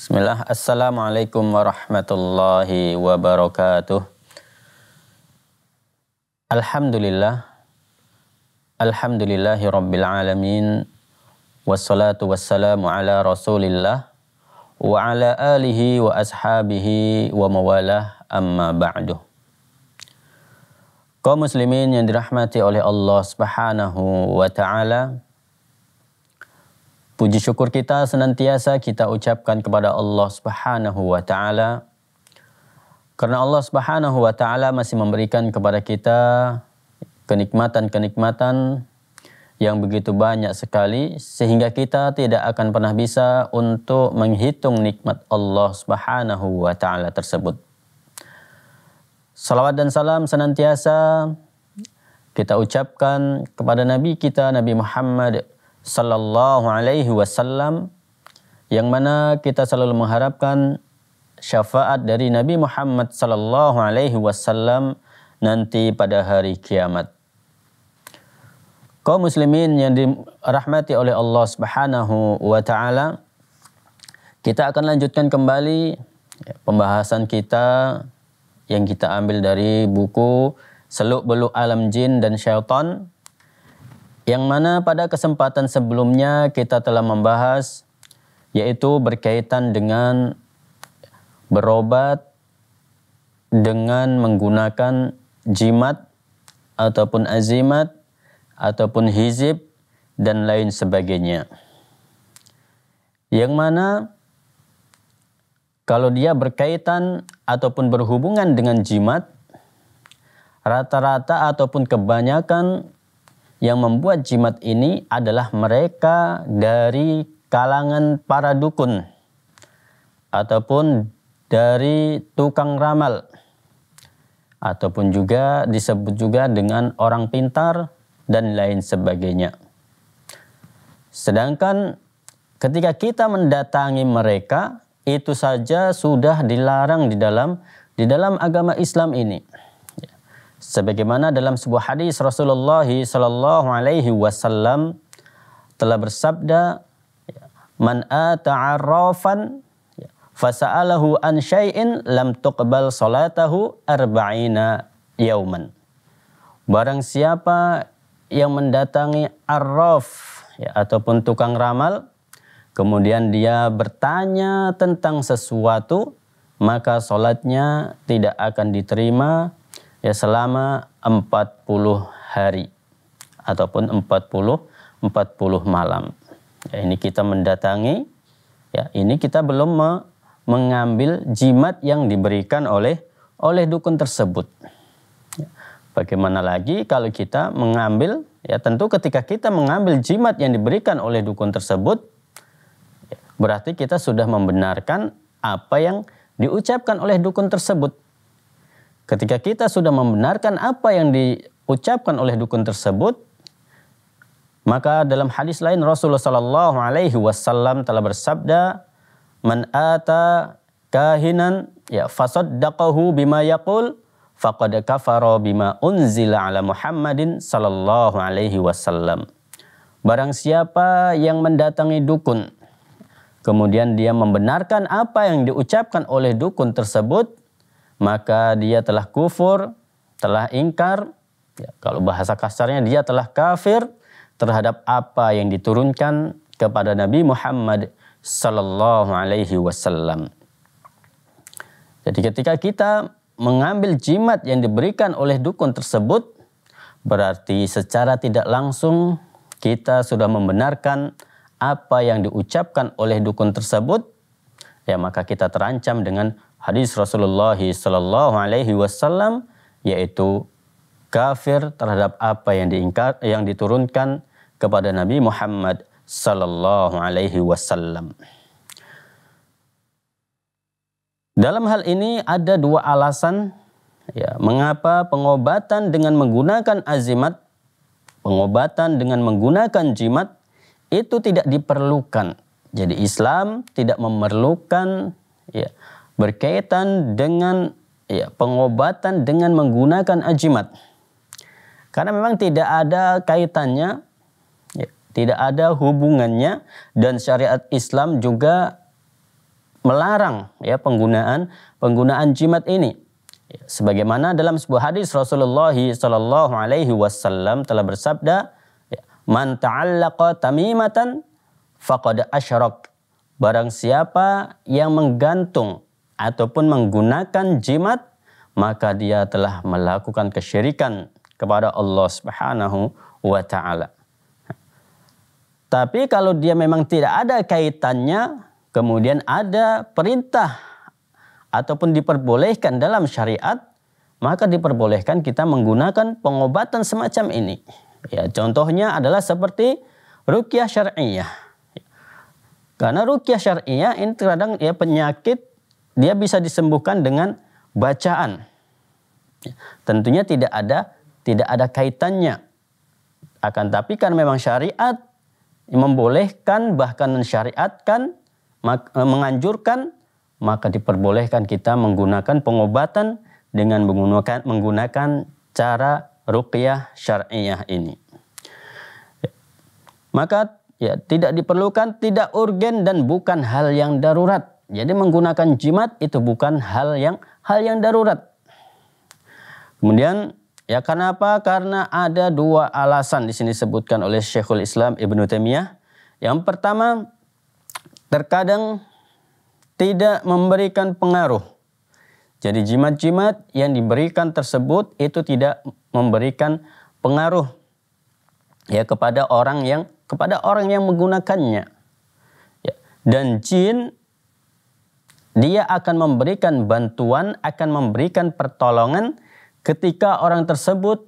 Bismillah. Assalamualaikum warahmatullahi wabarakatuh. Alhamdulillah. Alhamdulillahi rabbil alamin. Wassalatu wassalamu ala rasulillah. Wa ala alihi wa ashabihi wa mawalah amma ba'du. Kaum muslimin yang dirahmati oleh Allah subhanahu wa ta'ala. Puji syukur kita senantiasa kita ucapkan kepada Allah Subhanahu wa taala karena Allah Subhanahu wa taala masih memberikan kepada kita kenikmatan-kenikmatan yang begitu banyak sekali sehingga kita tidak akan pernah bisa untuk menghitung nikmat Allah Subhanahu wa taala tersebut. Salawat dan salam senantiasa kita ucapkan kepada nabi kita Nabi Muhammad Sallallahu Alaihi Wasallam yang mana kita selalu mengharapkan syafaat dari Nabi Muhammad Sallallahu Alaihi Wasallam nanti pada hari kiamat. Kau muslimin yang dirahmati oleh Allah Subhanahu wa taala, kita akan lanjutkan kembali pembahasan kita yang kita ambil dari buku Seluk Beluk Alam Jin dan Syaitan yang mana pada kesempatan sebelumnya kita telah membahas yaitu berkaitan dengan berobat dengan menggunakan jimat ataupun azimat ataupun hizib dan lain sebagainya. Yang mana kalau dia berkaitan ataupun berhubungan dengan jimat rata-rata ataupun kebanyakan yang membuat jimat ini adalah mereka dari kalangan para dukun ataupun dari tukang ramal ataupun juga disebut juga dengan orang pintar dan lain sebagainya. Sedangkan ketika kita mendatangi mereka itu saja sudah dilarang di dalam di dalam agama Islam ini. Sebagaimana dalam sebuah hadis Rasulullah Shallallahu Alaihi Wasallam telah bersabda, "Man ata'arrafan fasa'alahu an syai'in lam tuqbal salatahu arba'ina yauman." Barang siapa yang mendatangi arraf ya, ataupun tukang ramal, kemudian dia bertanya tentang sesuatu, maka solatnya tidak akan diterima ya selama 40 hari ataupun 40 40 malam. Ya, ini kita mendatangi ya ini kita belum me mengambil jimat yang diberikan oleh oleh dukun tersebut. Ya, bagaimana lagi kalau kita mengambil ya tentu ketika kita mengambil jimat yang diberikan oleh dukun tersebut ya, berarti kita sudah membenarkan apa yang diucapkan oleh dukun tersebut Ketika kita sudah membenarkan apa yang diucapkan oleh dukun tersebut, maka dalam hadis lain Rasulullah Shallallahu Alaihi Wasallam telah bersabda, "Man ata kahinan ya fasaddaqahu bima yaqul faqad kafara bima unzila ala Muhammadin sallallahu alaihi wasallam." Barang siapa yang mendatangi dukun kemudian dia membenarkan apa yang diucapkan oleh dukun tersebut, maka dia telah kufur, telah ingkar, ya, kalau bahasa kasarnya dia telah kafir terhadap apa yang diturunkan kepada Nabi Muhammad sallallahu alaihi wasallam. Jadi ketika kita mengambil jimat yang diberikan oleh dukun tersebut, berarti secara tidak langsung kita sudah membenarkan apa yang diucapkan oleh dukun tersebut, ya maka kita terancam dengan hadis Rasulullah Shallallahu Alaihi Wasallam yaitu kafir terhadap apa yang diingkar yang diturunkan kepada Nabi Muhammad Shallallahu Alaihi Wasallam. Dalam hal ini ada dua alasan ya, mengapa pengobatan dengan menggunakan azimat, pengobatan dengan menggunakan jimat itu tidak diperlukan. Jadi Islam tidak memerlukan ya, berkaitan dengan ya, pengobatan dengan menggunakan ajimat. Karena memang tidak ada kaitannya, ya, tidak ada hubungannya dan syariat Islam juga melarang ya penggunaan penggunaan jimat ini. Ya, sebagaimana dalam sebuah hadis Rasulullah Shallallahu Alaihi Wasallam telah bersabda, ya, "Man ta'allaqa tamimatan faqad Barang yang menggantung ataupun menggunakan jimat, maka dia telah melakukan kesyirikan kepada Allah Subhanahu wa taala. Tapi kalau dia memang tidak ada kaitannya, kemudian ada perintah ataupun diperbolehkan dalam syariat, maka diperbolehkan kita menggunakan pengobatan semacam ini. Ya, contohnya adalah seperti rukyah syariah. Karena rukyah syariah ini terkadang ya penyakit dia bisa disembuhkan dengan bacaan. Tentunya tidak ada tidak ada kaitannya. Akan tapi kan memang syariat membolehkan bahkan mensyariatkan eh, menganjurkan maka diperbolehkan kita menggunakan pengobatan dengan menggunakan menggunakan cara ruqyah syariah ini. Maka ya tidak diperlukan, tidak urgen dan bukan hal yang darurat. Jadi menggunakan jimat itu bukan hal yang hal yang darurat. Kemudian ya kenapa? Karena ada dua alasan di sini disebutkan oleh Syekhul Islam Ibnu Taimiyah. Yang pertama terkadang tidak memberikan pengaruh. Jadi jimat-jimat yang diberikan tersebut itu tidak memberikan pengaruh ya kepada orang yang kepada orang yang menggunakannya. Ya, dan jin dia akan memberikan bantuan, akan memberikan pertolongan ketika orang tersebut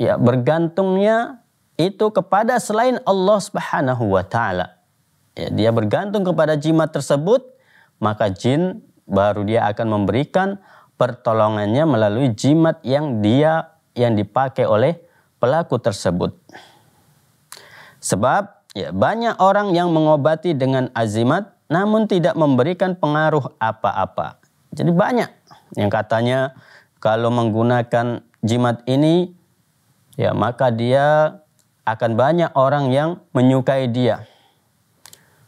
ya bergantungnya itu kepada selain Allah Subhanahu wa taala. Ya, dia bergantung kepada jimat tersebut, maka jin baru dia akan memberikan pertolongannya melalui jimat yang dia yang dipakai oleh pelaku tersebut. Sebab ya, banyak orang yang mengobati dengan azimat namun tidak memberikan pengaruh apa-apa. Jadi banyak yang katanya kalau menggunakan jimat ini ya maka dia akan banyak orang yang menyukai dia.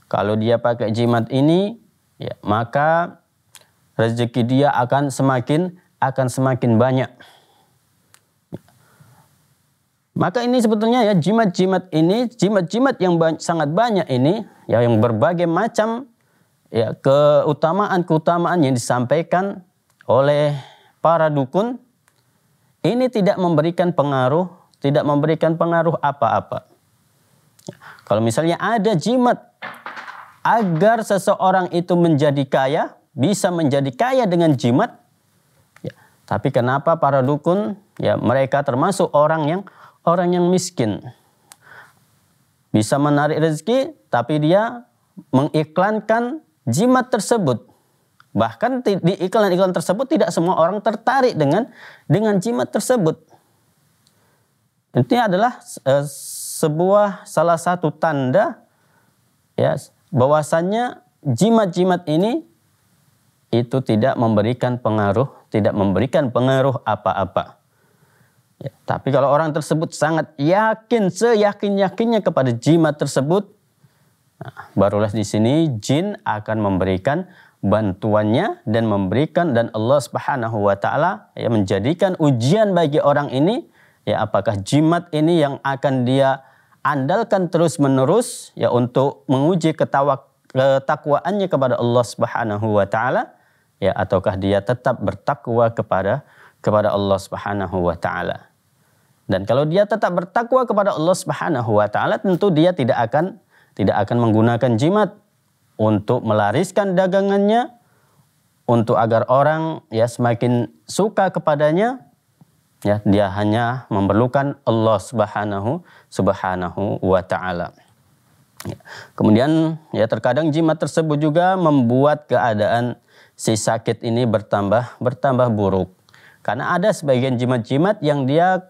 Kalau dia pakai jimat ini ya maka rezeki dia akan semakin akan semakin banyak. Maka ini sebetulnya ya jimat-jimat ini, jimat-jimat yang ba sangat banyak ini, ya yang berbagai macam ya keutamaan-keutamaan yang disampaikan oleh para dukun ini tidak memberikan pengaruh, tidak memberikan pengaruh apa-apa. Ya, kalau misalnya ada jimat agar seseorang itu menjadi kaya, bisa menjadi kaya dengan jimat. Ya, tapi kenapa para dukun, ya mereka termasuk orang yang orang yang miskin. Bisa menarik rezeki, tapi dia mengiklankan jimat tersebut. Bahkan di iklan-iklan tersebut tidak semua orang tertarik dengan dengan jimat tersebut. Intinya adalah e, sebuah salah satu tanda ya bahwasannya jimat-jimat ini itu tidak memberikan pengaruh, tidak memberikan pengaruh apa-apa. Ya, tapi kalau orang tersebut sangat yakin, seyakin-yakinnya kepada jimat tersebut, Nah, barulah di sini jin akan memberikan bantuannya dan memberikan dan Allah Subhanahu wa taala ya menjadikan ujian bagi orang ini ya apakah jimat ini yang akan dia andalkan terus-menerus ya untuk menguji ketawa ketakwaannya kepada Allah Subhanahu wa taala ya ataukah dia tetap bertakwa kepada kepada Allah Subhanahu wa taala. Dan kalau dia tetap bertakwa kepada Allah Subhanahu wa taala tentu dia tidak akan tidak akan menggunakan jimat untuk melariskan dagangannya, untuk agar orang ya semakin suka kepadanya, ya dia hanya memerlukan Allah Subhanahu Subhanahu wa taala. Ya. Kemudian ya terkadang jimat tersebut juga membuat keadaan si sakit ini bertambah bertambah buruk. Karena ada sebagian jimat-jimat yang dia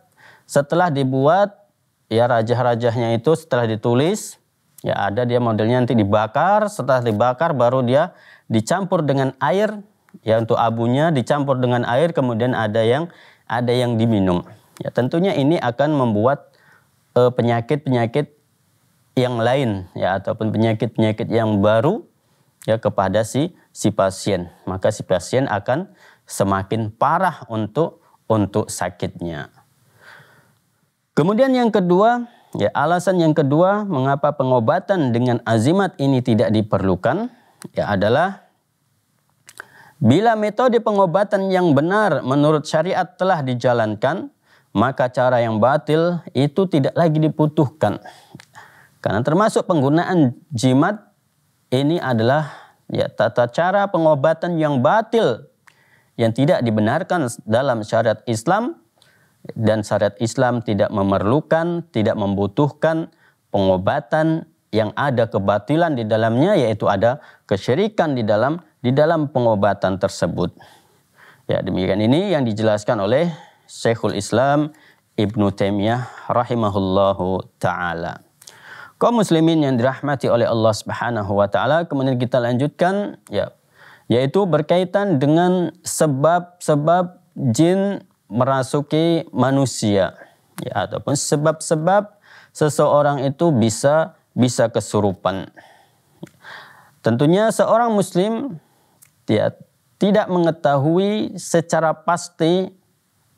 setelah dibuat ya rajah-rajahnya itu setelah ditulis Ya ada dia modelnya nanti dibakar, setelah dibakar baru dia dicampur dengan air ya untuk abunya dicampur dengan air kemudian ada yang ada yang diminum. Ya tentunya ini akan membuat eh, penyakit-penyakit uh, yang lain ya ataupun penyakit-penyakit yang baru ya kepada si si pasien. Maka si pasien akan semakin parah untuk untuk sakitnya. Kemudian yang kedua Ya, alasan yang kedua mengapa pengobatan dengan azimat ini tidak diperlukan ya adalah bila metode pengobatan yang benar menurut syariat telah dijalankan, maka cara yang batil itu tidak lagi dibutuhkan. Karena termasuk penggunaan jimat ini adalah ya tata cara pengobatan yang batil yang tidak dibenarkan dalam syariat Islam dan syariat Islam tidak memerlukan, tidak membutuhkan pengobatan yang ada kebatilan di dalamnya yaitu ada kesyirikan di dalam di dalam pengobatan tersebut. Ya, demikian ini yang dijelaskan oleh Syekhul Islam Ibnu Taimiyah rahimahullahu taala. Kaum muslimin yang dirahmati oleh Allah Subhanahu wa taala, kemudian kita lanjutkan ya yaitu berkaitan dengan sebab-sebab jin merasuki manusia ya ataupun sebab-sebab seseorang itu bisa bisa kesurupan. Tentunya seorang muslim ya, tidak mengetahui secara pasti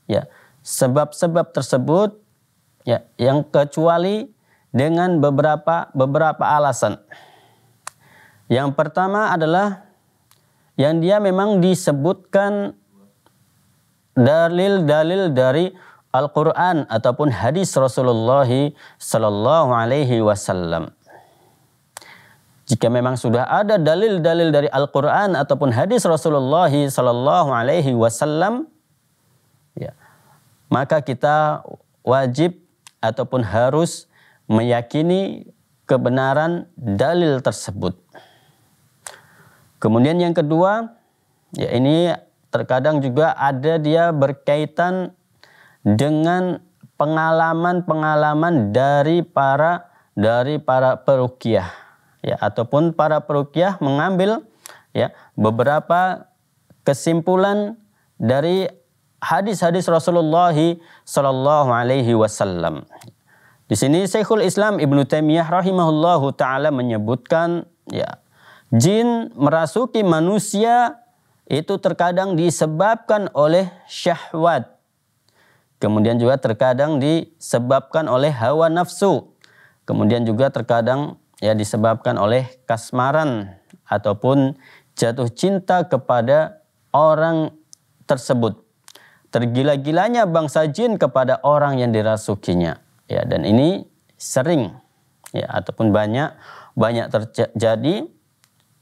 ya sebab-sebab tersebut ya yang kecuali dengan beberapa beberapa alasan. Yang pertama adalah yang dia memang disebutkan dalil-dalil dari Al-Quran ataupun hadis Rasulullah Sallallahu Alaihi Wasallam. Jika memang sudah ada dalil-dalil dari Al-Quran ataupun hadis Rasulullah Sallallahu Alaihi Wasallam, ya, maka kita wajib ataupun harus meyakini kebenaran dalil tersebut. Kemudian yang kedua, ya ini Terkadang juga ada dia berkaitan dengan pengalaman-pengalaman dari para dari para perukiah ya ataupun para perukiah mengambil ya beberapa kesimpulan dari hadis-hadis Rasulullah Shallallahu Alaihi Wasallam. Di sini Syekhul Islam Ibnu Taimiyah rahimahullahu taala menyebutkan ya jin merasuki manusia itu terkadang disebabkan oleh syahwat. Kemudian juga terkadang disebabkan oleh hawa nafsu. Kemudian juga terkadang ya disebabkan oleh kasmaran ataupun jatuh cinta kepada orang tersebut. Tergila-gilanya bangsa jin kepada orang yang dirasukinya. Ya, dan ini sering ya ataupun banyak banyak terjadi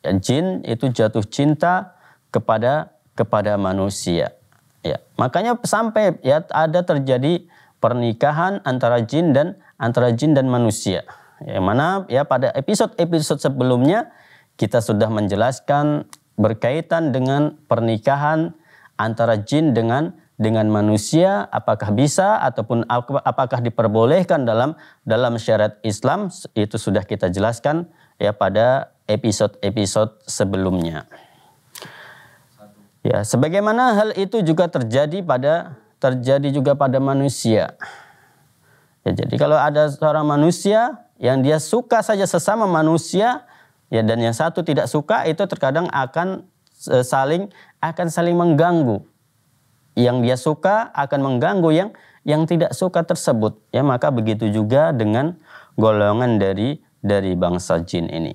dan jin itu jatuh cinta kepada kepada manusia. Ya, makanya sampai ya ada terjadi pernikahan antara jin dan antara jin dan manusia. Yang mana ya pada episode-episode sebelumnya kita sudah menjelaskan berkaitan dengan pernikahan antara jin dengan dengan manusia apakah bisa ataupun apakah diperbolehkan dalam dalam syariat Islam itu sudah kita jelaskan ya pada episode-episode sebelumnya. Ya, sebagaimana hal itu juga terjadi pada terjadi juga pada manusia. Ya, jadi kalau ada seorang manusia yang dia suka saja sesama manusia, ya dan yang satu tidak suka itu terkadang akan e, saling akan saling mengganggu. Yang dia suka akan mengganggu yang yang tidak suka tersebut. Ya, maka begitu juga dengan golongan dari dari bangsa jin ini.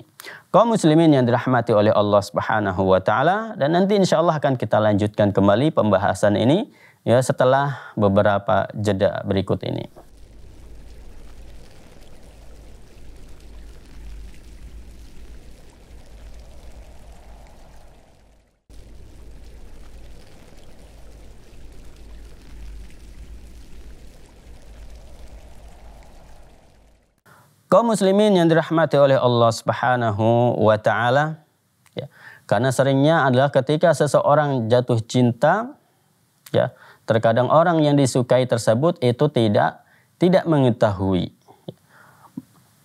Kau muslimin yang dirahmati oleh Allah Subhanahu wa taala dan nanti insya Allah akan kita lanjutkan kembali pembahasan ini ya setelah beberapa jeda berikut ini. Kaum muslimin yang dirahmati oleh Allah Subhanahu wa taala ya. Karena seringnya adalah ketika seseorang jatuh cinta ya, terkadang orang yang disukai tersebut itu tidak tidak mengetahui.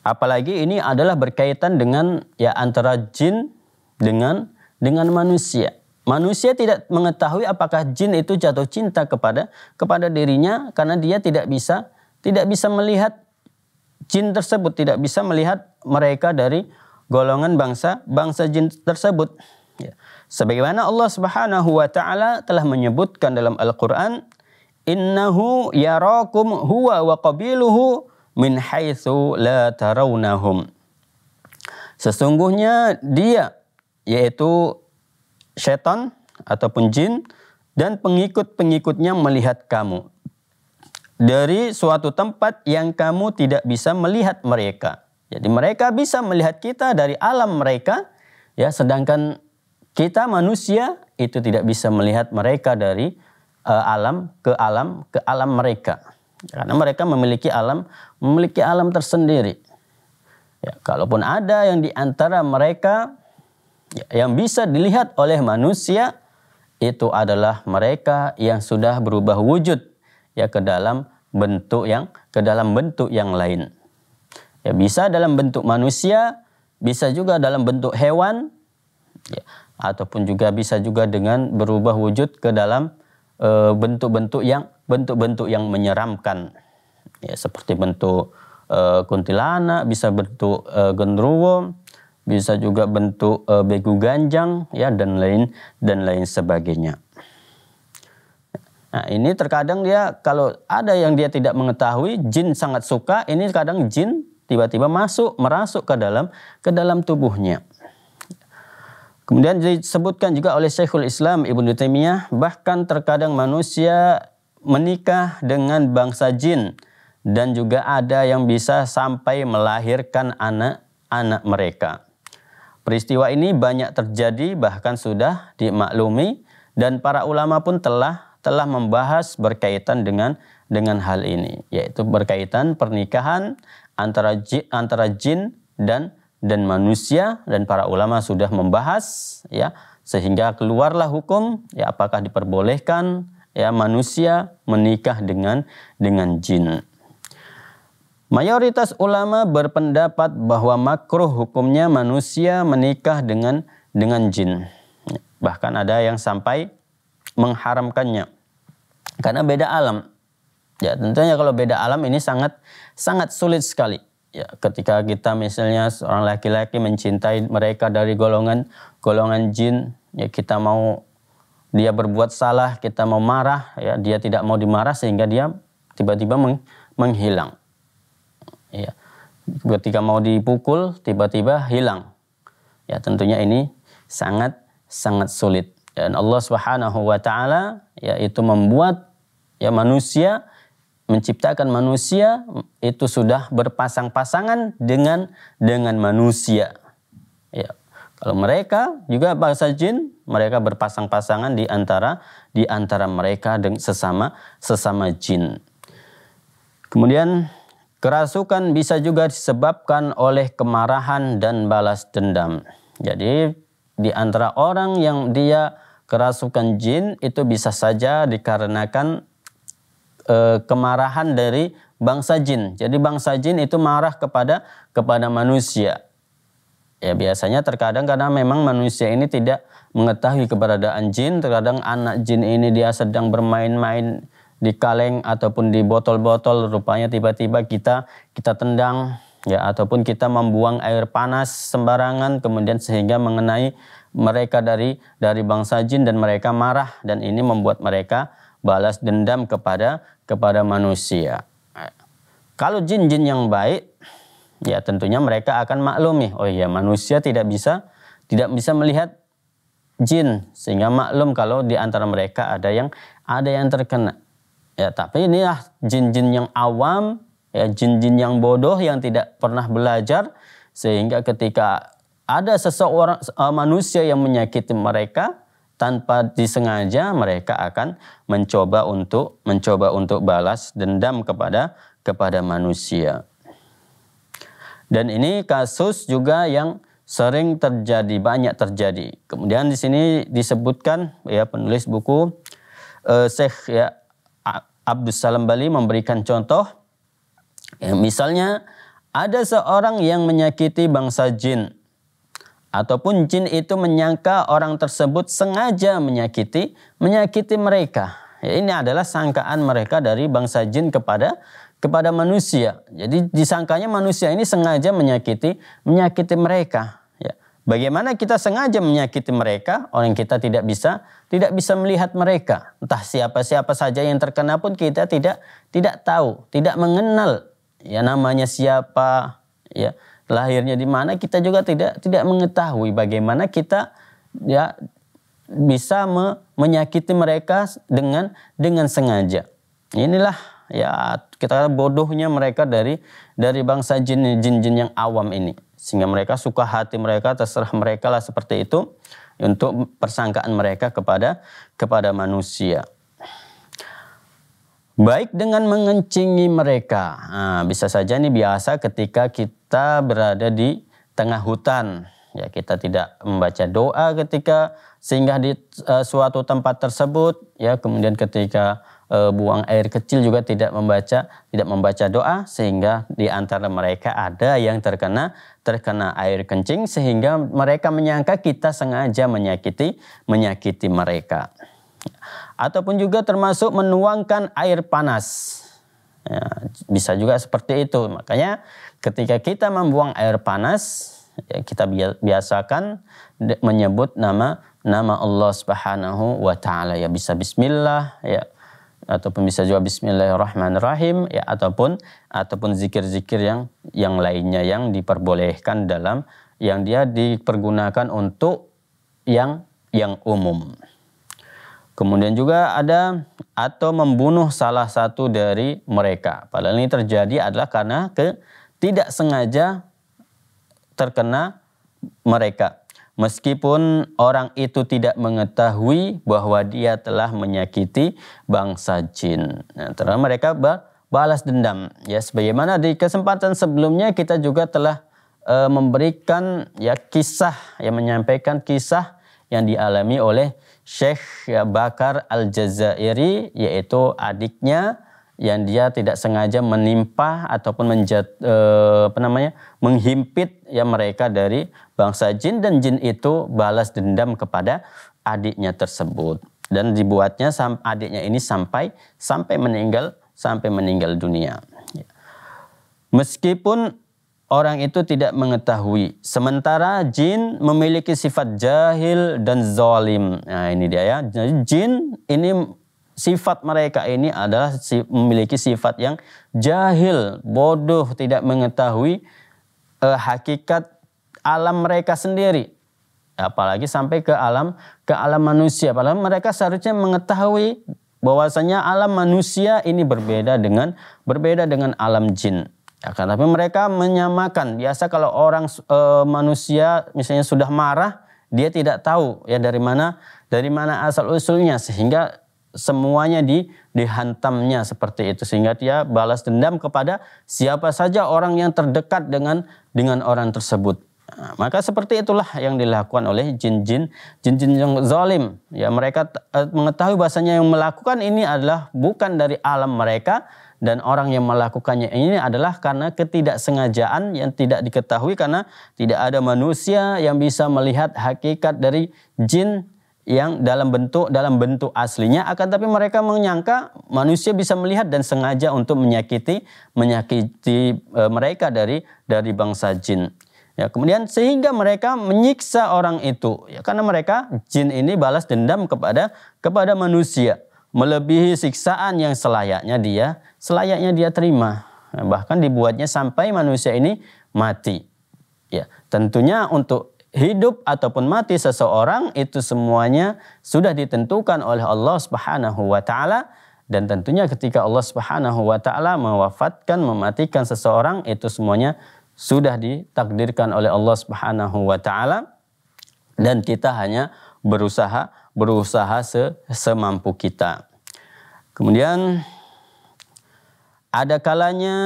Apalagi ini adalah berkaitan dengan ya antara jin dengan dengan manusia. Manusia tidak mengetahui apakah jin itu jatuh cinta kepada kepada dirinya karena dia tidak bisa tidak bisa melihat jin tersebut tidak bisa melihat mereka dari golongan bangsa bangsa jin tersebut. Ya. Sebagaimana Allah Subhanahu wa taala telah menyebutkan dalam Al-Qur'an, "Innahu yarakum huwa wa qabiluhu min haitsu la tarawnahum." Sesungguhnya dia yaitu setan ataupun jin dan pengikut-pengikutnya melihat kamu dari suatu tempat yang kamu tidak bisa melihat mereka. Jadi mereka bisa melihat kita dari alam mereka, ya sedangkan kita manusia itu tidak bisa melihat mereka dari uh, alam ke alam ke alam mereka. Karena mereka memiliki alam, memiliki alam tersendiri. Ya, kalaupun ada yang di antara mereka ya, yang bisa dilihat oleh manusia, itu adalah mereka yang sudah berubah wujud ya ke dalam bentuk yang ke dalam bentuk yang lain. Ya, bisa dalam bentuk manusia, bisa juga dalam bentuk hewan, ya, ataupun juga bisa juga dengan berubah wujud ke dalam eh, bentuk-bentuk yang bentuk-bentuk yang menyeramkan, ya, seperti bentuk e, kuntilanak, bisa bentuk e, genderuwo, bisa juga bentuk e, begu ganjang, ya dan lain dan lain sebagainya. Nah ini terkadang dia kalau ada yang dia tidak mengetahui, jin sangat suka. Ini kadang jin tiba-tiba masuk, merasuk ke dalam ke dalam tubuhnya. Kemudian disebutkan juga oleh Syekhul Islam Ibnu Taimiyah, bahkan terkadang manusia menikah dengan bangsa jin dan juga ada yang bisa sampai melahirkan anak-anak mereka. Peristiwa ini banyak terjadi bahkan sudah dimaklumi dan para ulama pun telah telah membahas berkaitan dengan dengan hal ini yaitu berkaitan pernikahan antara jin, antara jin dan dan manusia dan para ulama sudah membahas ya sehingga keluarlah hukum ya apakah diperbolehkan ya manusia menikah dengan dengan jin. Mayoritas ulama berpendapat bahwa makruh hukumnya manusia menikah dengan dengan jin. Bahkan ada yang sampai mengharamkannya. Karena beda alam. Ya, tentunya kalau beda alam ini sangat sangat sulit sekali. Ya, ketika kita misalnya seorang laki-laki mencintai mereka dari golongan golongan jin, ya kita mau dia berbuat salah, kita mau marah, ya dia tidak mau dimarah sehingga dia tiba-tiba meng, menghilang. Ya. Ketika mau dipukul, tiba-tiba hilang. Ya tentunya ini sangat sangat sulit dan Allah Subhanahu wa taala yaitu membuat ya manusia menciptakan manusia itu sudah berpasang-pasangan dengan dengan manusia. Ya. Kalau mereka juga bangsa jin, mereka berpasang-pasangan di antara di antara mereka dengan sesama sesama jin. Kemudian kerasukan bisa juga disebabkan oleh kemarahan dan balas dendam. Jadi di antara orang yang dia kerasukan jin itu bisa saja dikarenakan e, kemarahan dari bangsa jin. Jadi bangsa jin itu marah kepada kepada manusia. Ya biasanya terkadang karena memang manusia ini tidak mengetahui keberadaan jin, terkadang anak jin ini dia sedang bermain-main di kaleng ataupun di botol-botol rupanya tiba-tiba kita kita tendang ya ataupun kita membuang air panas sembarangan kemudian sehingga mengenai mereka dari dari bangsa jin dan mereka marah dan ini membuat mereka balas dendam kepada kepada manusia. Kalau jin-jin yang baik ya tentunya mereka akan maklumi oh iya manusia tidak bisa tidak bisa melihat jin sehingga maklum kalau di antara mereka ada yang ada yang terkena. Ya tapi inilah jin-jin yang awam ya jin-jin yang bodoh yang tidak pernah belajar sehingga ketika ada seseorang eh, manusia yang menyakiti mereka tanpa disengaja mereka akan mencoba untuk mencoba untuk balas dendam kepada kepada manusia. Dan ini kasus juga yang sering terjadi, banyak terjadi. Kemudian di sini disebutkan ya penulis buku uh, eh, Syekh ya Abdus Salam Bali memberikan contoh Ya, misalnya ada seorang yang menyakiti bangsa jin ataupun jin itu menyangka orang tersebut sengaja menyakiti menyakiti mereka. Ya, ini adalah sangkaan mereka dari bangsa jin kepada kepada manusia. Jadi disangkanya manusia ini sengaja menyakiti menyakiti mereka. Ya. Bagaimana kita sengaja menyakiti mereka? Orang kita tidak bisa tidak bisa melihat mereka. Entah siapa siapa saja yang terkena pun kita tidak tidak tahu, tidak mengenal ya namanya siapa, ya lahirnya di mana kita juga tidak tidak mengetahui bagaimana kita ya bisa me, menyakiti mereka dengan dengan sengaja. Inilah ya kita kata bodohnya mereka dari dari bangsa jin jin jin yang awam ini sehingga mereka suka hati mereka terserah mereka lah seperti itu untuk persangkaan mereka kepada kepada manusia. Baik dengan mengencingi mereka. Nah, bisa saja ini biasa ketika kita berada di tengah hutan. Ya, kita tidak membaca doa ketika singgah di uh, suatu tempat tersebut, ya, kemudian ketika uh, buang air kecil juga tidak membaca, tidak membaca doa sehingga di antara mereka ada yang terkena terkena air kencing sehingga mereka menyangka kita sengaja menyakiti menyakiti mereka. Ataupun juga termasuk menuangkan air panas. Ya, bisa juga seperti itu. Makanya ketika kita membuang air panas, ya, kita biasakan menyebut nama nama Allah Subhanahu wa taala ya bisa bismillah ya ataupun bisa juga bismillahirrahmanirrahim ya ataupun ataupun zikir-zikir yang yang lainnya yang diperbolehkan dalam yang dia dipergunakan untuk yang yang umum. Kemudian juga ada atau membunuh salah satu dari mereka. Padahal ini terjadi adalah karena ke, tidak sengaja terkena mereka. Meskipun orang itu tidak mengetahui bahwa dia telah menyakiti bangsa jin. Nah, mereka balas dendam. Ya, sebagaimana di kesempatan sebelumnya kita juga telah e, memberikan ya kisah yang menyampaikan kisah yang dialami oleh Sheikh ya Bakar Al-Jazairi yaitu adiknya yang dia tidak sengaja menimpa ataupun menjat, eh, apa namanya menghimpit ya mereka dari bangsa jin dan jin itu balas dendam kepada adiknya tersebut dan dibuatnya adiknya ini sampai sampai meninggal sampai meninggal dunia. Ya. Meskipun orang itu tidak mengetahui. Sementara jin memiliki sifat jahil dan zalim. Nah ini dia ya. Jadi nah, jin ini sifat mereka ini adalah memiliki sifat yang jahil, bodoh, tidak mengetahui eh, hakikat alam mereka sendiri. Apalagi sampai ke alam ke alam manusia. Padahal mereka seharusnya mengetahui bahwasanya alam manusia ini berbeda dengan berbeda dengan alam jin. Ya, tapi mereka menyamakan. Biasa kalau orang e, manusia misalnya sudah marah, dia tidak tahu ya dari mana dari mana asal usulnya sehingga semuanya di dihantamnya seperti itu sehingga dia balas dendam kepada siapa saja orang yang terdekat dengan dengan orang tersebut. Nah, maka seperti itulah yang dilakukan oleh jin-jin, jin-jin yang zalim. Ya mereka e, mengetahui bahasanya yang melakukan ini adalah bukan dari alam mereka, dan orang yang melakukannya ini adalah karena ketidaksengajaan yang tidak diketahui karena tidak ada manusia yang bisa melihat hakikat dari jin yang dalam bentuk dalam bentuk aslinya akan tapi mereka menyangka manusia bisa melihat dan sengaja untuk menyakiti menyakiti e, mereka dari dari bangsa jin. Ya, kemudian sehingga mereka menyiksa orang itu ya, karena mereka jin ini balas dendam kepada kepada manusia melebihi siksaan yang selayaknya dia selayaknya dia terima. Nah, bahkan dibuatnya sampai manusia ini mati. Ya, tentunya untuk hidup ataupun mati seseorang itu semuanya sudah ditentukan oleh Allah Subhanahu wa taala dan tentunya ketika Allah Subhanahu wa taala mewafatkan mematikan seseorang itu semuanya sudah ditakdirkan oleh Allah Subhanahu wa taala dan kita hanya berusaha berusaha se semampu kita. Kemudian ada kalanya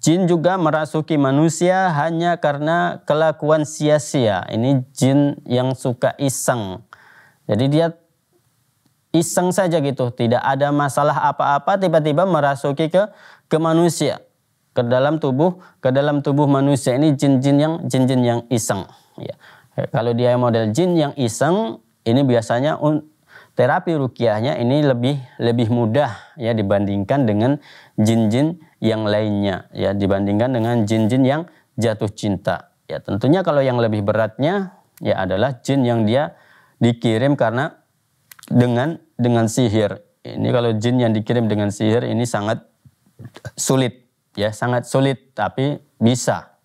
jin juga merasuki manusia hanya karena kelakuan sia-sia. Ini jin yang suka iseng. Jadi dia iseng saja gitu, tidak ada masalah apa-apa tiba-tiba merasuki ke ke manusia, ke dalam tubuh, ke dalam tubuh manusia. Ini jin-jin yang jin-jin yang iseng ya. Kalau dia model jin yang iseng, ini biasanya terapi rukiahnya ini lebih lebih mudah ya dibandingkan dengan jin-jin yang lainnya ya dibandingkan dengan jin-jin yang jatuh cinta ya tentunya kalau yang lebih beratnya ya adalah jin yang dia dikirim karena dengan dengan sihir ini kalau jin yang dikirim dengan sihir ini sangat sulit ya sangat sulit tapi bisa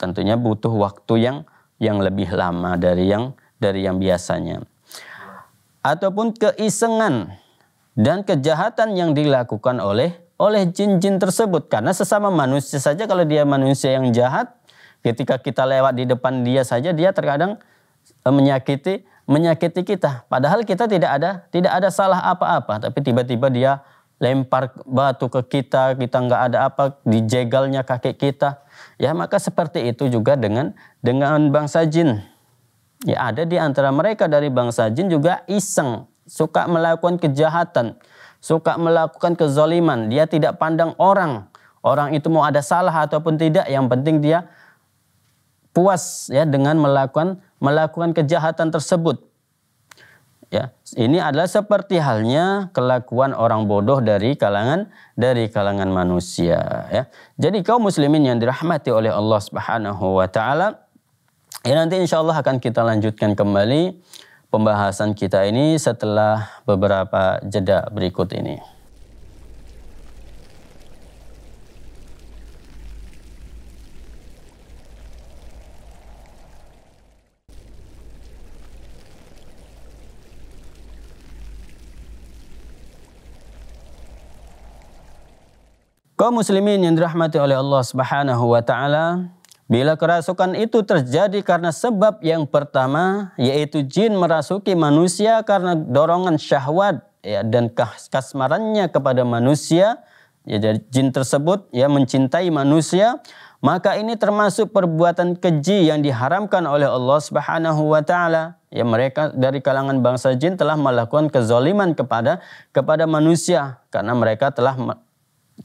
tentunya butuh waktu yang yang lebih lama dari yang dari yang biasanya ataupun keisengan dan kejahatan yang dilakukan oleh oleh jin-jin tersebut karena sesama manusia saja kalau dia manusia yang jahat ketika kita lewat di depan dia saja dia terkadang eh, menyakiti menyakiti kita padahal kita tidak ada tidak ada salah apa-apa tapi tiba-tiba dia lempar batu ke kita kita nggak ada apa dijegalnya kakek kita ya maka seperti itu juga dengan dengan bangsa jin Ya ada di antara mereka dari bangsa jin juga iseng, suka melakukan kejahatan, suka melakukan kezaliman. Dia tidak pandang orang. Orang itu mau ada salah ataupun tidak, yang penting dia puas ya dengan melakukan melakukan kejahatan tersebut. Ya, ini adalah seperti halnya kelakuan orang bodoh dari kalangan dari kalangan manusia ya. Jadi kaum muslimin yang dirahmati oleh Allah Subhanahu wa taala Ya nanti insya Allah akan kita lanjutkan kembali pembahasan kita ini setelah beberapa jeda berikut ini. Kau muslimin yang dirahmati oleh Allah Subhanahu wa taala, Bila kerasukan itu terjadi karena sebab yang pertama yaitu jin merasuki manusia karena dorongan syahwat ya dan kasmarannya kepada manusia ya jin tersebut ya mencintai manusia maka ini termasuk perbuatan keji yang diharamkan oleh Allah Subhanahu wa taala ya mereka dari kalangan bangsa jin telah melakukan kezaliman kepada kepada manusia karena mereka telah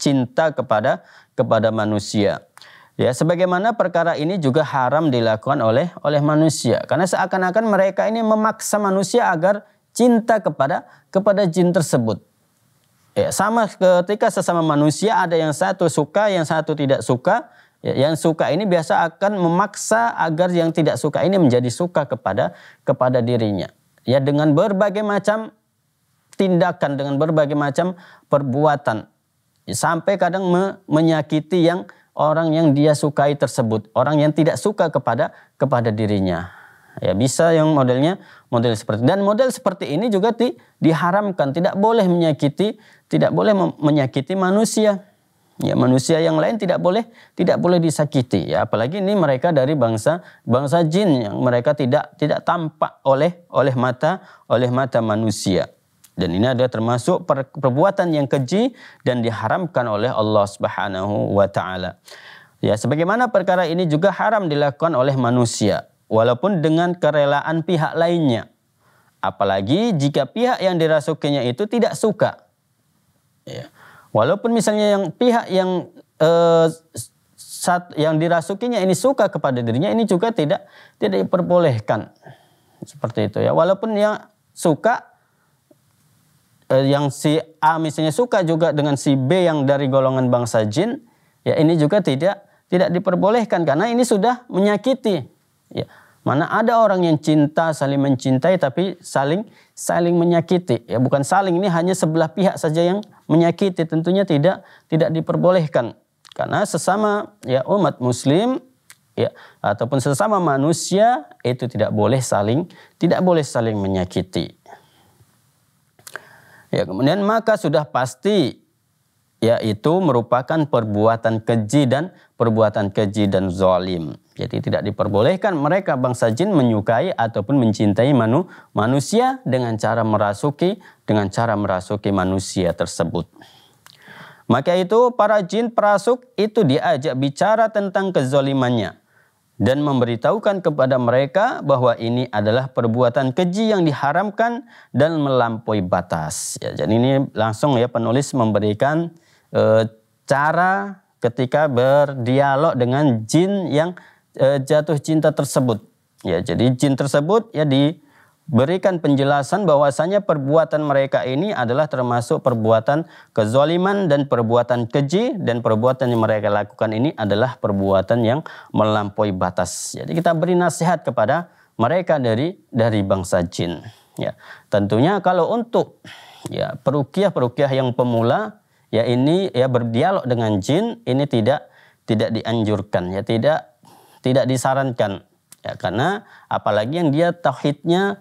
cinta kepada kepada manusia Ya, sebagaimana perkara ini juga haram dilakukan oleh oleh manusia karena seakan-akan mereka ini memaksa manusia agar cinta kepada kepada jin tersebut. Ya, sama ketika sesama manusia ada yang satu suka, yang satu tidak suka. Ya, yang suka ini biasa akan memaksa agar yang tidak suka ini menjadi suka kepada kepada dirinya. Ya dengan berbagai macam tindakan, dengan berbagai macam perbuatan. Ya, sampai kadang me menyakiti yang orang yang dia sukai tersebut, orang yang tidak suka kepada kepada dirinya. Ya bisa yang modelnya model seperti dan model seperti ini juga di, diharamkan, tidak boleh menyakiti, tidak boleh menyakiti manusia. Ya manusia yang lain tidak boleh tidak boleh disakiti ya apalagi ini mereka dari bangsa bangsa jin yang mereka tidak tidak tampak oleh oleh mata oleh mata manusia. Dan ini adalah termasuk perbuatan yang keji dan diharamkan oleh Allah Subhanahu wa taala. Ya, sebagaimana perkara ini juga haram dilakukan oleh manusia walaupun dengan kerelaan pihak lainnya. Apalagi jika pihak yang dirasukinya itu tidak suka. Ya. Walaupun misalnya yang pihak yang eh, sat, yang dirasukinya ini suka kepada dirinya ini juga tidak tidak diperbolehkan. Seperti itu ya. Walaupun yang suka Eh, yang si A misalnya suka juga dengan si B yang dari golongan bangsa jin, ya ini juga tidak tidak diperbolehkan karena ini sudah menyakiti. Ya. Mana ada orang yang cinta saling mencintai tapi saling saling menyakiti. Ya bukan saling ini hanya sebelah pihak saja yang menyakiti tentunya tidak tidak diperbolehkan. Karena sesama ya umat muslim ya ataupun sesama manusia itu tidak boleh saling tidak boleh saling menyakiti. Ya, kemudian maka sudah pasti yaitu merupakan perbuatan keji dan perbuatan keji dan zolim. Jadi tidak diperbolehkan mereka bangsa jin menyukai ataupun mencintai manu, manusia dengan cara merasuki dengan cara merasuki manusia tersebut. Maka itu para jin perasuk itu diajak bicara tentang kezolimannya dan memberitahukan kepada mereka bahwa ini adalah perbuatan keji yang diharamkan dan melampaui batas. Ya, jadi ini langsung ya penulis memberikan e, cara ketika berdialog dengan jin yang e, jatuh cinta tersebut. Ya, jadi jin tersebut ya di berikan penjelasan bahwasanya perbuatan mereka ini adalah termasuk perbuatan kezaliman dan perbuatan keji dan perbuatan yang mereka lakukan ini adalah perbuatan yang melampaui batas. Jadi kita beri nasihat kepada mereka dari dari bangsa jin. Ya, tentunya kalau untuk ya perukiah-perukiah yang pemula ya ini ya berdialog dengan jin ini tidak tidak dianjurkan ya tidak tidak disarankan ya karena apalagi yang dia tauhidnya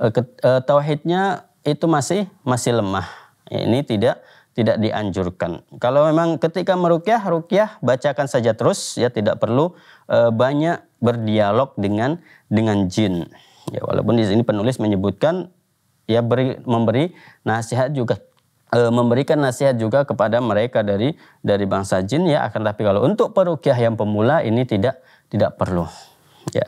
Eh, eh, tauhidnya itu masih masih lemah. Ya, ini tidak tidak dianjurkan. Kalau memang ketika merukyah, rukyah bacakan saja terus ya tidak perlu e, banyak berdialog dengan dengan jin. Ya walaupun di sini penulis menyebutkan ya beri, memberi nasihat juga e, memberikan nasihat juga kepada mereka dari dari bangsa jin ya akan tapi kalau untuk perukyah yang pemula ini tidak tidak perlu. Ya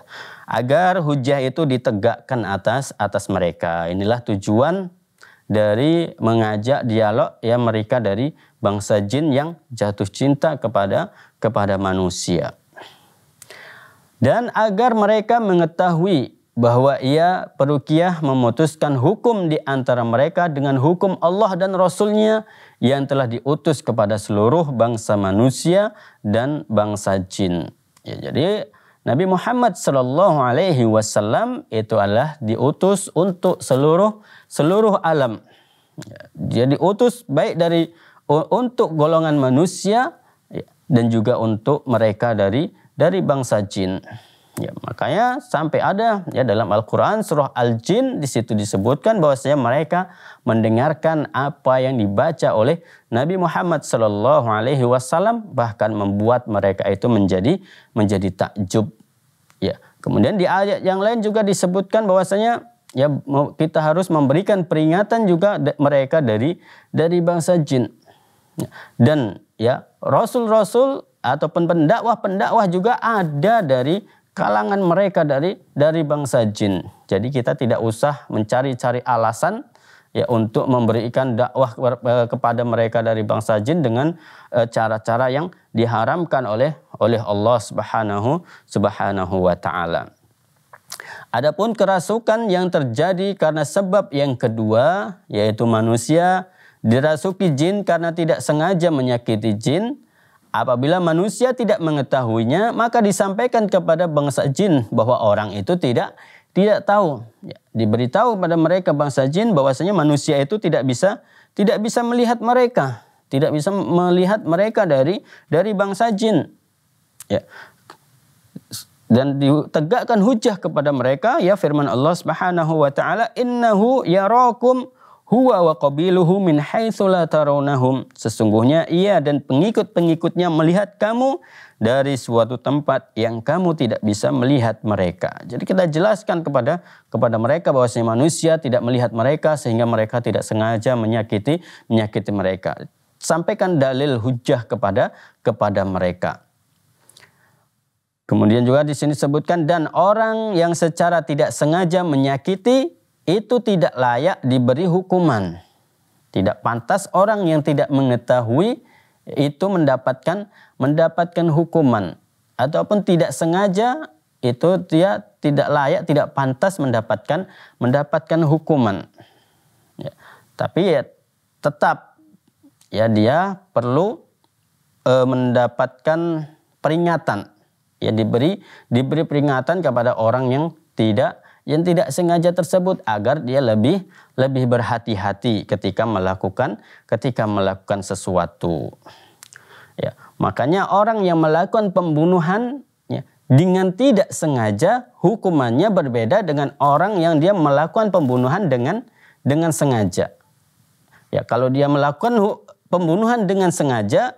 agar hujah itu ditegakkan atas atas mereka. Inilah tujuan dari mengajak dialog ya mereka dari bangsa jin yang jatuh cinta kepada kepada manusia. Dan agar mereka mengetahui bahwa ia perukiah memutuskan hukum di antara mereka dengan hukum Allah dan Rasulnya yang telah diutus kepada seluruh bangsa manusia dan bangsa jin. Ya, jadi Nabi Muhammad Shallallahu Alaihi Wasallam itu adalah diutus untuk seluruh seluruh alam. Jadi utus baik dari untuk golongan manusia dan juga untuk mereka dari dari bangsa jin. Ya, makanya sampai ada ya dalam Al-Qur'an surah Al-Jin di situ disebutkan bahwasanya mereka mendengarkan apa yang dibaca oleh Nabi Muhammad Shallallahu alaihi wasallam bahkan membuat mereka itu menjadi menjadi takjub. Ya. Kemudian di ayat yang lain juga disebutkan bahwasanya ya kita harus memberikan peringatan juga mereka dari dari bangsa jin. Ya, dan ya rasul-rasul ataupun pendakwah-pendakwah juga ada dari kalangan mereka dari dari bangsa jin. Jadi kita tidak usah mencari-cari alasan ya untuk memberikan dakwah kepada eh, mereka dari bangsa jin dengan eh, cara-cara yang diharamkan oleh oleh Allah Subhanahu Subhanahu wa taala. Adapun kerasukan yang terjadi karena sebab yang kedua yaitu manusia dirasuki jin karena tidak sengaja menyakiti jin Apabila manusia tidak mengetahuinya, maka disampaikan kepada bangsa jin bahwa orang itu tidak tidak tahu. Ya, diberitahu kepada mereka bangsa jin bahwasanya manusia itu tidak bisa tidak bisa melihat mereka, tidak bisa melihat mereka dari dari bangsa jin. Ya. Dan ditegakkan hujah kepada mereka ya firman Allah Subhanahu wa taala innahu yarakum Huwa wa qabiluhu min haitsu la tarawnahum. Sesungguhnya ia dan pengikut-pengikutnya melihat kamu dari suatu tempat yang kamu tidak bisa melihat mereka. Jadi kita jelaskan kepada kepada mereka bahwasanya manusia tidak melihat mereka sehingga mereka tidak sengaja menyakiti menyakiti mereka. Sampaikan dalil hujah kepada kepada mereka. Kemudian juga di sini disebutkan dan orang yang secara tidak sengaja menyakiti itu tidak layak diberi hukuman. Tidak pantas orang yang tidak mengetahui itu mendapatkan mendapatkan hukuman ataupun tidak sengaja itu dia tidak layak, tidak pantas mendapatkan mendapatkan hukuman. Ya. Tapi ya tetap ya dia perlu e, mendapatkan peringatan. Ya diberi diberi peringatan kepada orang yang tidak yang tidak sengaja tersebut agar dia lebih lebih berhati-hati ketika melakukan ketika melakukan sesuatu. Ya, makanya orang yang melakukan pembunuhan ya, dengan tidak sengaja hukumannya berbeda dengan orang yang dia melakukan pembunuhan dengan dengan sengaja. Ya, kalau dia melakukan pembunuhan dengan sengaja,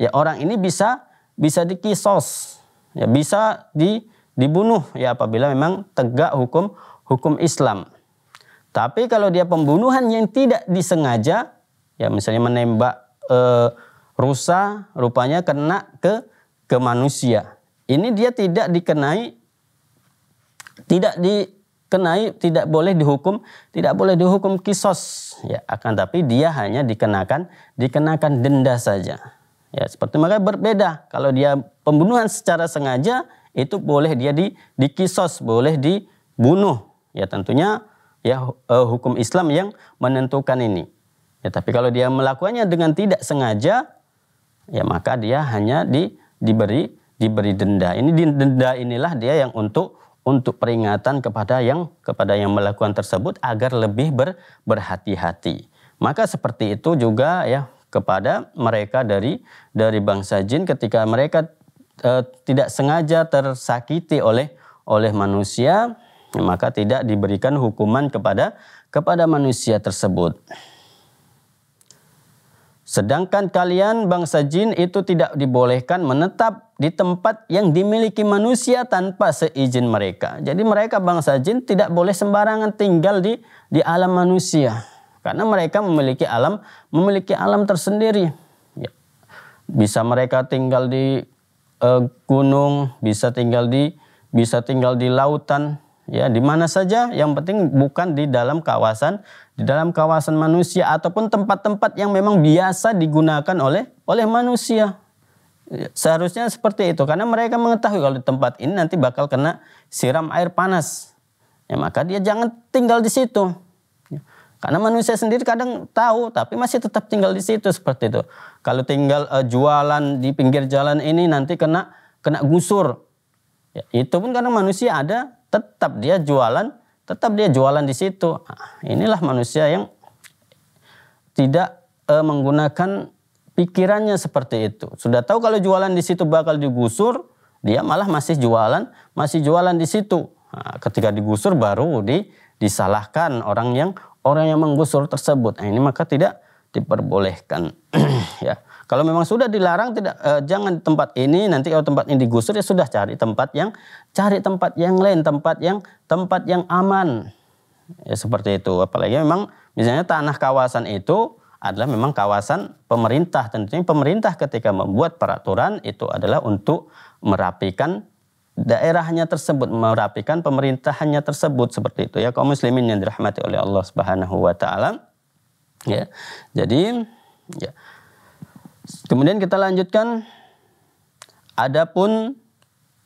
ya orang ini bisa bisa dikisos, ya bisa di dibunuh ya apabila memang tegak hukum hukum Islam. Tapi kalau dia pembunuhan yang tidak disengaja, ya misalnya menembak e, rusa, rupanya kena ke ke manusia. Ini dia tidak dikenai, tidak dikenai, tidak boleh dihukum, tidak boleh dihukum kisos. Ya, akan tapi dia hanya dikenakan dikenakan denda saja. Ya, seperti makanya berbeda. Kalau dia pembunuhan secara sengaja, itu boleh dia di dikisos, boleh dibunuh. Ya tentunya ya eh, hukum Islam yang menentukan ini. Ya tapi kalau dia melakukannya dengan tidak sengaja ya maka dia hanya di diberi diberi denda. Ini denda inilah dia yang untuk untuk peringatan kepada yang kepada yang melakukan tersebut agar lebih ber, berhati-hati. Maka seperti itu juga ya kepada mereka dari dari bangsa jin ketika mereka e, tidak sengaja tersakiti oleh oleh manusia, maka tidak diberikan hukuman kepada kepada manusia tersebut. Sedangkan kalian bangsa jin itu tidak dibolehkan menetap di tempat yang dimiliki manusia tanpa seizin mereka. Jadi mereka bangsa jin tidak boleh sembarangan tinggal di di alam manusia karena mereka memiliki alam memiliki alam tersendiri. Ya. Bisa mereka tinggal di uh, gunung, bisa tinggal di bisa tinggal di lautan, ya di mana saja. Yang penting bukan di dalam kawasan di dalam kawasan manusia ataupun tempat-tempat yang memang biasa digunakan oleh oleh manusia. Ya, seharusnya seperti itu karena mereka mengetahui kalau di tempat ini nanti bakal kena siram air panas. Ya maka dia jangan tinggal di situ. Karena manusia sendiri kadang tahu tapi masih tetap tinggal di situ seperti itu. Kalau tinggal uh, jualan di pinggir jalan ini nanti kena kena gusur. Ya, itu pun karena manusia ada tetap dia jualan, tetap dia jualan di situ. Nah, inilah manusia yang tidak uh, menggunakan pikirannya seperti itu. Sudah tahu kalau jualan di situ bakal digusur, dia malah masih jualan, masih jualan di situ. Nah, ketika digusur baru di disalahkan orang yang orang yang menggusur tersebut. Nah, ini maka tidak diperbolehkan ya. Kalau memang sudah dilarang tidak eh, jangan di tempat ini nanti kalau tempat ini digusur ya sudah cari tempat yang cari tempat yang lain, tempat yang tempat yang aman. Ya seperti itu. Apalagi memang misalnya tanah kawasan itu adalah memang kawasan pemerintah. Tentunya pemerintah ketika membuat peraturan itu adalah untuk merapikan daerahnya tersebut merapikan pemerintahannya tersebut seperti itu ya kaum muslimin yang dirahmati oleh Allah Subhanahu wa taala ya jadi ya kemudian kita lanjutkan adapun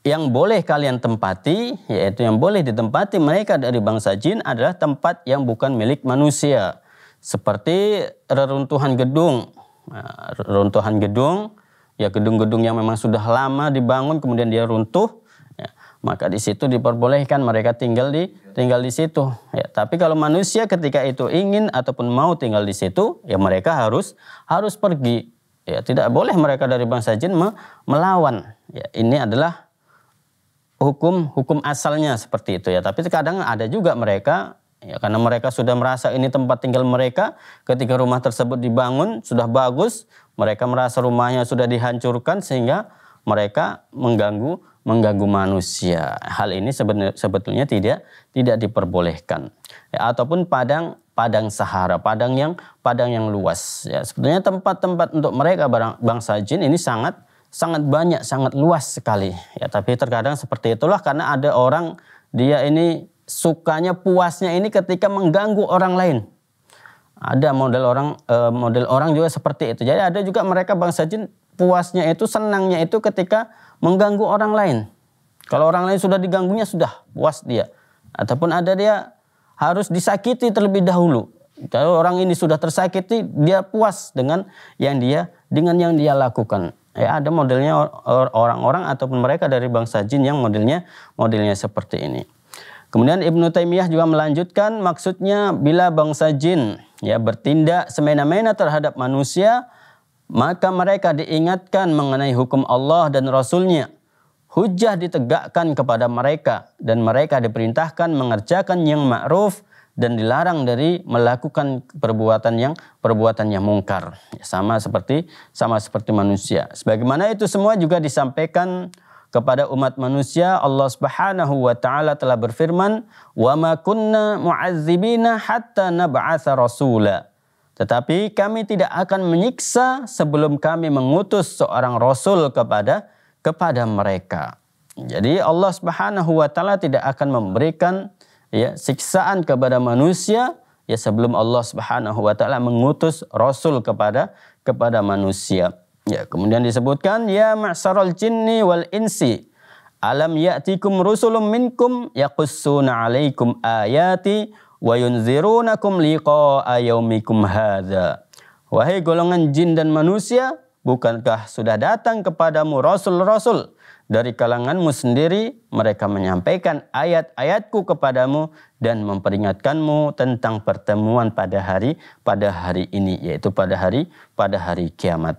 yang boleh kalian tempati yaitu yang boleh ditempati mereka dari bangsa jin adalah tempat yang bukan milik manusia seperti reruntuhan gedung nah, reruntuhan gedung ya gedung-gedung yang memang sudah lama dibangun kemudian dia runtuh maka di situ diperbolehkan mereka tinggal di tinggal di situ. Ya, tapi kalau manusia ketika itu ingin ataupun mau tinggal di situ, ya mereka harus harus pergi. Ya, tidak boleh mereka dari bangsa jin me melawan. Ya, ini adalah hukum hukum asalnya seperti itu ya. Tapi kadang ada juga mereka ya karena mereka sudah merasa ini tempat tinggal mereka ketika rumah tersebut dibangun sudah bagus, mereka merasa rumahnya sudah dihancurkan sehingga mereka mengganggu mengganggu manusia. Hal ini sebetulnya tidak tidak diperbolehkan. Ya, ataupun padang padang Sahara, padang yang padang yang luas. Ya, sebetulnya tempat-tempat untuk mereka bangsa jin ini sangat sangat banyak, sangat luas sekali. Ya, tapi terkadang seperti itulah karena ada orang dia ini sukanya puasnya ini ketika mengganggu orang lain. Ada model orang eh, model orang juga seperti itu. Jadi ada juga mereka bangsa jin puasnya itu senangnya itu ketika mengganggu orang lain. Kalau orang lain sudah diganggunya sudah puas dia. Ataupun ada dia harus disakiti terlebih dahulu. Kalau orang ini sudah tersakiti, dia puas dengan yang dia dengan yang dia lakukan. Ya, ada modelnya orang-orang ataupun mereka dari bangsa jin yang modelnya modelnya seperti ini. Kemudian Ibnu Taimiyah juga melanjutkan maksudnya bila bangsa jin ya bertindak semena-mena terhadap manusia maka mereka diingatkan mengenai hukum Allah dan Rasulnya. Hujah ditegakkan kepada mereka dan mereka diperintahkan mengerjakan yang ma'ruf dan dilarang dari melakukan perbuatan yang perbuatan yang mungkar. Ya, sama seperti sama seperti manusia. Sebagaimana itu semua juga disampaikan kepada umat manusia Allah Subhanahu wa taala telah berfirman wa ma kunna mu'azzibina hatta nab'atsa rasula tetapi kami tidak akan menyiksa sebelum kami mengutus seorang rasul kepada kepada mereka. Jadi Allah Subhanahu wa taala tidak akan memberikan ya siksaan kepada manusia ya sebelum Allah Subhanahu wa taala mengutus rasul kepada kepada manusia. Ya, kemudian disebutkan ya ma'saral jinni wal insi alam ya'tikum rusulun minkum yaqussuna 'alaikum ayati wa yunzirunakum liqa'a yaumikum hadza. Wahai golongan jin dan manusia, bukankah sudah datang kepadamu rasul-rasul dari kalanganmu sendiri mereka menyampaikan ayat-ayatku kepadamu dan memperingatkanmu tentang pertemuan pada hari pada hari ini yaitu pada hari pada hari kiamat.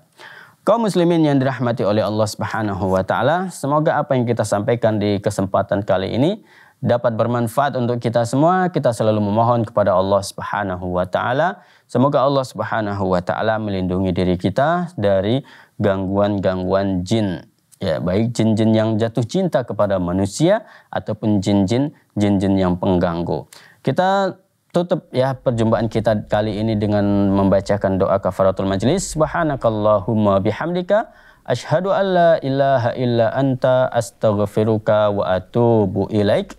Kaum muslimin yang dirahmati oleh Allah Subhanahu wa taala, semoga apa yang kita sampaikan di kesempatan kali ini dapat bermanfaat untuk kita semua. Kita selalu memohon kepada Allah Subhanahu wa taala. Semoga Allah Subhanahu wa taala melindungi diri kita dari gangguan-gangguan jin. Ya, baik jin-jin yang jatuh cinta kepada manusia ataupun jin-jin jin-jin yang pengganggu. Kita tutup ya perjumpaan kita kali ini dengan membacakan doa kafaratul majlis. Subhanakallahumma bihamdika ashadu an la ilaha illa anta astaghfiruka wa atubu ilaik.